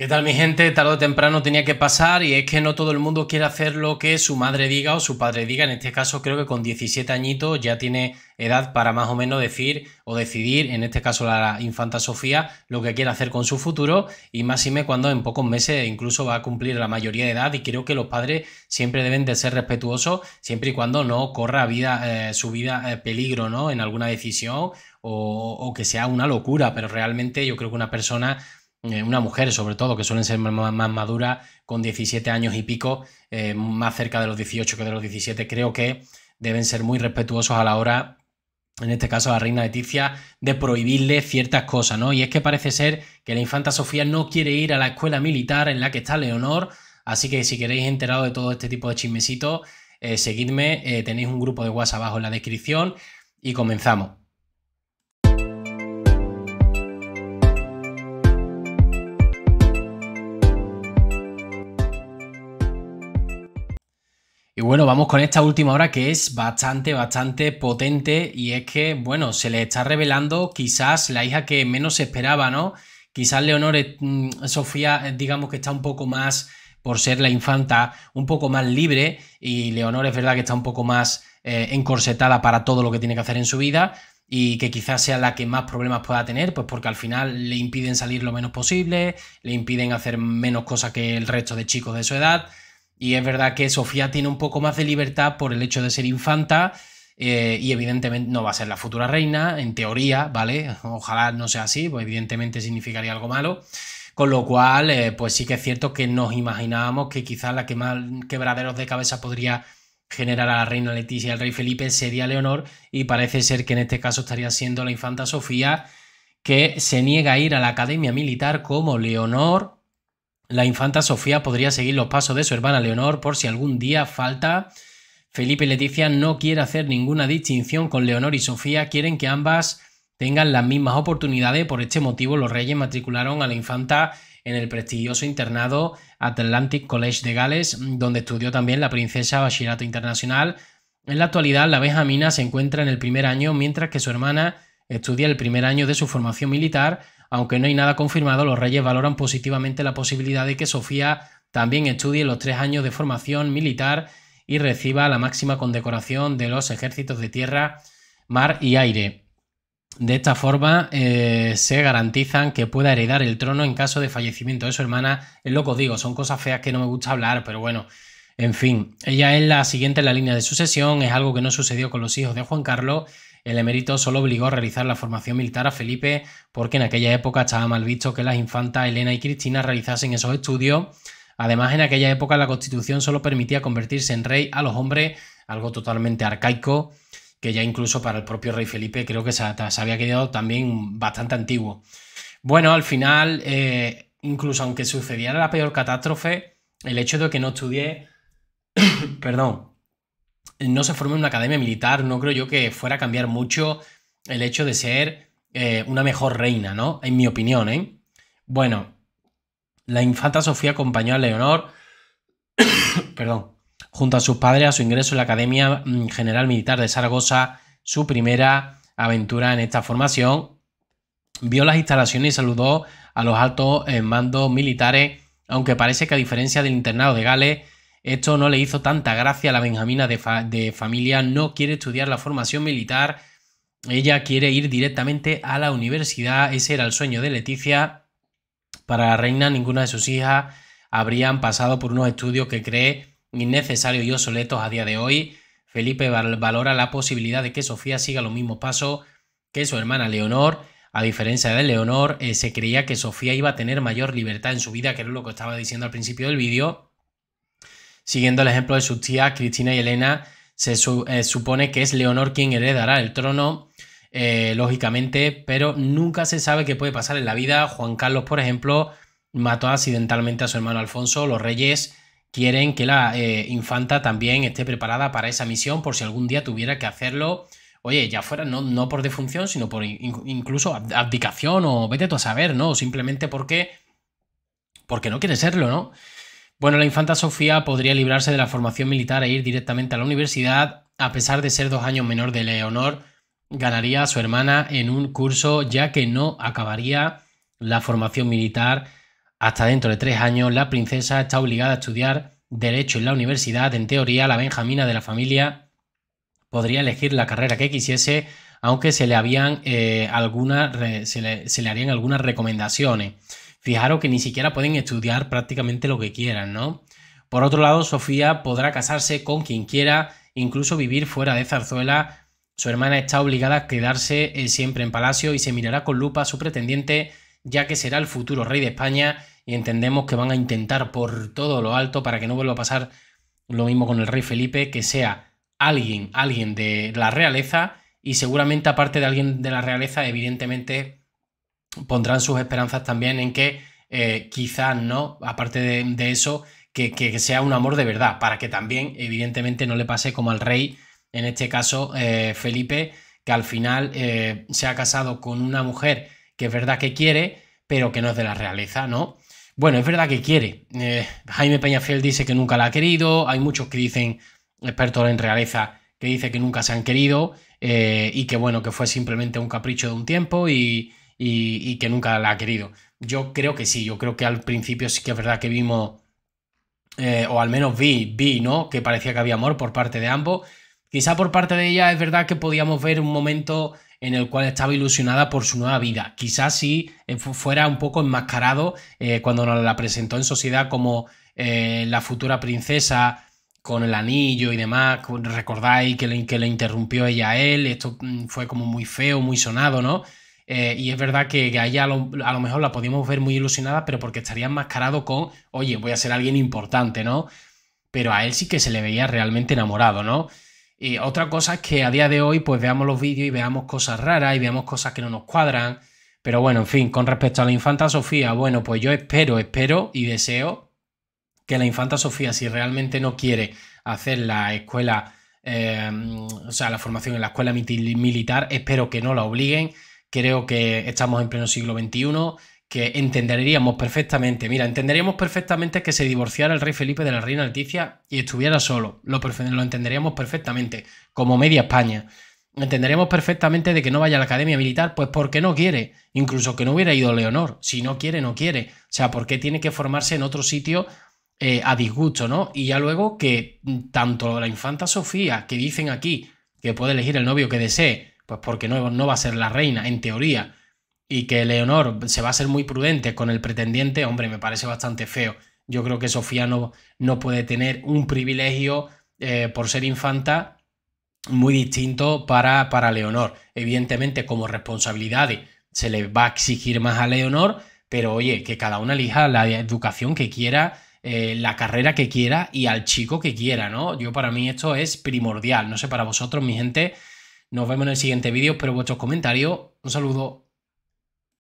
¿Qué tal mi gente? Tarde o temprano tenía que pasar y es que no todo el mundo quiere hacer lo que su madre diga o su padre diga. En este caso creo que con 17 añitos ya tiene edad para más o menos decir o decidir, en este caso la infanta Sofía, lo que quiere hacer con su futuro y más y me cuando en pocos meses incluso va a cumplir la mayoría de edad y creo que los padres siempre deben de ser respetuosos siempre y cuando no corra vida, eh, su vida eh, peligro ¿no? en alguna decisión o que sea una locura, pero realmente yo creo que una persona eh, una mujer sobre todo, que suelen ser más, maduras, con 17 años y pico, eh, más cerca de los 18 que de los 17, creo que deben ser muy respetuosos a la hora, en este caso a la reina Leticia, de prohibirle ciertas cosas, ¿no? Y es que parece ser que la infanta Sofía no quiere ir a la escuela militar en la que está Leonor, así que si queréis enterado de todo este tipo de chismecitos, eh, seguidme, tenéis un grupo de WhatsApp abajo en la descripción y comenzamos. Y bueno, vamos con esta última hora que es bastante, bastante potente y es que, bueno, se le está revelando quizás la hija que menos esperaba, ¿no? Quizás Leonor, mm, Sofía, eh, digamos que está un poco más, por ser la infanta, un poco más libre y Leonor es verdad que está un poco más eh, encorsetada para todo lo que tiene que hacer en su vida y que quizás sea la que más problemas pueda tener, pues porque al final le impiden salir lo menos posible, le impiden hacer menos cosas que el resto de chicos de su edad y es verdad que Sofía tiene un poco más de libertad por el hecho de ser infanta eh, y evidentemente no va a ser la futura reina, en teoría, ¿vale? Ojalá no sea así, pues evidentemente significaría algo malo. Con lo cual, eh, pues sí que es cierto que nos imaginábamos que quizás la que más quebraderos de cabeza podría generar a la reina Leticia y al rey Felipe sería Leonor y parece ser que en este caso estaría siendo la infanta Sofía que se niega a ir a la academia militar como Leonor la infanta Sofía podría seguir los pasos de su hermana Leonor por si algún día falta. Felipe y Leticia no quiere hacer ninguna distinción con Leonor y Sofía, quieren que ambas tengan las mismas oportunidades. Por este motivo, los reyes matricularon a la infanta en el prestigioso internado Atlantic College de Gales, donde estudió también la princesa Bachillerato Internacional. En la actualidad, la Benjamina se encuentra en el primer año, mientras que su hermana estudia el primer año de su formación militar aunque no hay nada confirmado, los reyes valoran positivamente la posibilidad de que Sofía también estudie los tres años de formación militar y reciba la máxima condecoración de los ejércitos de tierra, mar y aire. De esta forma eh, se garantizan que pueda heredar el trono en caso de fallecimiento de su hermana. Es lo que os digo, son cosas feas que no me gusta hablar, pero bueno, en fin, ella es la siguiente en la línea de sucesión, es algo que no sucedió con los hijos de Juan Carlos el emérito solo obligó a realizar la formación militar a Felipe porque en aquella época estaba mal visto que las infantas Elena y Cristina realizasen esos estudios. Además, en aquella época la constitución solo permitía convertirse en rey a los hombres, algo totalmente arcaico, que ya incluso para el propio rey Felipe creo que se, había quedado también bastante antiguo. Bueno, al final, eh, incluso aunque sucediera la peor catástrofe, el hecho de que no estudié, perdón, no se formó en una academia militar, no creo yo que fuera a cambiar mucho el hecho de ser eh, una mejor reina, ¿no? En mi opinión, ¿eh? Bueno, la infanta Sofía acompañó a Leonor, perdón, junto a sus padres a su ingreso en la Academia mm, General Militar de Zaragoza, su primera aventura en esta formación. Vio las instalaciones y saludó a los altos eh, mandos militares, aunque parece que a diferencia del internado de Gales, esto no le hizo tanta gracia a la Benjamina de, familia, no quiere estudiar la formación militar, ella quiere ir directamente a la universidad, ese era el sueño de Leticia. Para la reina ninguna de sus hijas habrían pasado por unos estudios que cree innecesarios y obsoletos a día de hoy. Felipe valora la posibilidad de que Sofía siga los mismos pasos que su hermana Leonor. A diferencia de Leonor, eh, se creía que Sofía iba a tener mayor libertad en su vida, que era lo que estaba diciendo al principio del vídeo. Siguiendo el ejemplo de sus tías, Cristina y Elena, se eh, supone que es Leonor quien heredará el trono, eh, lógicamente, pero nunca se sabe qué puede pasar en la vida. Juan Carlos, por ejemplo, mató accidentalmente a su hermano Alfonso. Los reyes quieren que la eh, infanta también esté preparada para esa misión por si algún día tuviera que hacerlo. Oye, ya fuera no, no por defunción, sino por incluso abdicación o vete tú a saber, ¿no? simplemente porque, porque no quiere serlo, ¿no? Bueno, la infanta Sofía podría librarse de la formación militar e ir directamente a la universidad, a pesar de ser dos años menor de Leonor, ganaría a su hermana en un curso ya que no acabaría la formación militar hasta dentro de tres años. La princesa está obligada a estudiar derecho en la universidad. En teoría, la benjamina de la familia podría elegir la carrera que quisiese, aunque se le, habían, eh, se le harían algunas recomendaciones. Fijaros que ni siquiera pueden estudiar prácticamente lo que quieran, ¿no? Por otro lado, Sofía podrá casarse con quien quiera, incluso vivir fuera de Zarzuela. Su hermana está obligada a quedarse eh, siempre en palacio y se mirará con lupa su pretendiente, ya que será el futuro rey de España y entendemos que van a intentar por todo lo alto para que no vuelva a pasar lo mismo con el rey Felipe, que sea alguien, alguien de la realeza y seguramente aparte de alguien de la realeza, evidentemente pondrán sus esperanzas también en que eh, quizás no, aparte de, eso, que, sea un amor de verdad, para que también, evidentemente, no le pase como al rey, en este caso eh, Felipe, que al final eh, se ha casado con una mujer que es verdad que quiere, pero que no es de la realeza, ¿no? Bueno, es verdad que quiere. Jaime Peñafiel dice que nunca la ha querido, hay muchos que dicen, expertos en realeza, que dice que nunca se han querido y que bueno, que fue simplemente un capricho de un tiempo y, y, que nunca la ha querido. Yo creo que sí, yo creo que al principio sí que es verdad que vimos, eh, o al menos vi, vi, ¿no? Que parecía que había amor por parte de ambos. Quizá por parte de ella es verdad que podíamos ver un momento en el cual estaba ilusionada por su nueva vida. Quizás sí fuera un poco enmascarado eh, cuando nos la presentó en sociedad como eh, la futura princesa con el anillo y demás. Recordáis que que le interrumpió ella a él. Esto mm, fue como muy feo, muy sonado, ¿no? Eh, y es verdad que, a ella a lo, mejor la podíamos ver muy ilusionada, pero porque estaría enmascarado con, oye, voy a ser alguien importante, ¿no? Pero a él sí que se le veía realmente enamorado, ¿no? Y otra cosa es que a día de hoy, pues veamos los vídeos y veamos cosas raras y veamos cosas que no nos cuadran. Pero bueno, en fin, con respecto a la infanta Sofía, bueno, pues yo espero, espero y deseo que la infanta Sofía, si realmente no quiere hacer la escuela, eh, o sea, la formación en la escuela militar, espero que no la obliguen creo que estamos en pleno siglo XXI, que entenderíamos perfectamente, mira, entenderíamos perfectamente que se divorciara el rey Felipe de la reina Leticia y estuviera solo, lo, lo entenderíamos perfectamente, como media España. Entenderíamos perfectamente de que no vaya a la academia militar, pues porque no quiere, incluso que no hubiera ido Leonor, si no quiere, no quiere. O sea, porque tiene que formarse en otro sitio eh, a disgusto, ¿no? Y ya luego que mm, tanto la infanta Sofía, que dicen aquí que puede elegir el novio que desee, pues porque no, no va a ser la reina, en teoría. Y que Leonor se va a ser muy prudente con el pretendiente, hombre, me parece bastante feo. Yo creo que Sofía no, no puede tener un privilegio eh, por ser infanta muy distinto para, para Leonor. Evidentemente, como responsabilidades, se le va a exigir más a Leonor, pero oye, que cada una elija la educación que quiera, eh, la carrera que quiera y al chico que quiera, ¿no? Yo para mí esto es primordial, no sé para vosotros, mi gente, nos vemos en el siguiente vídeo, espero vuestros comentarios. Un saludo.